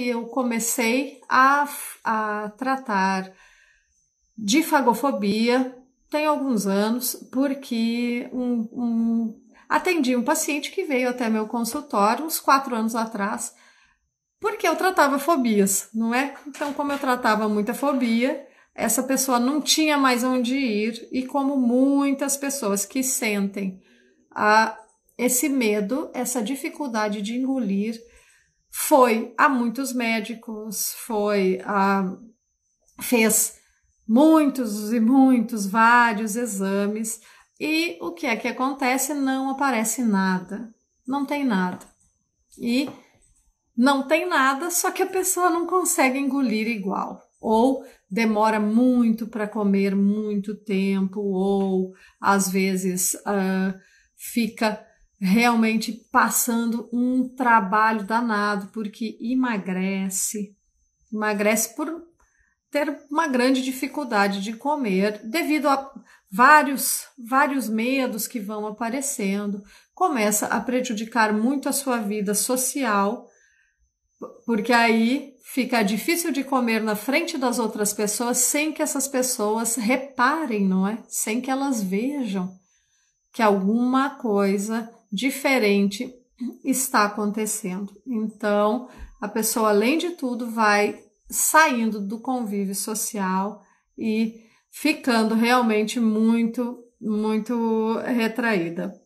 eu comecei a, a tratar de fagofobia tem alguns anos, porque um, um, atendi um paciente que veio até meu consultório uns quatro anos atrás, porque eu tratava fobias, não é? Então, como eu tratava muita fobia, essa pessoa não tinha mais onde ir, e como muitas pessoas que sentem a, esse medo, essa dificuldade de engolir, foi a muitos médicos, foi a fez muitos e muitos vários exames e o que é que acontece? Não aparece nada. Não tem nada. E não tem nada, só que a pessoa não consegue engolir igual ou demora muito para comer muito tempo, ou às vezes uh, fica realmente passando um trabalho danado, porque emagrece, emagrece por ter uma grande dificuldade de comer devido a vários vários medos que vão aparecendo, começa a prejudicar muito a sua vida social, porque aí fica difícil de comer na frente das outras pessoas sem que essas pessoas reparem, não é? Sem que elas vejam que alguma coisa diferente está acontecendo. Então, a pessoa, além de tudo, vai saindo do convívio social e ficando realmente muito, muito retraída.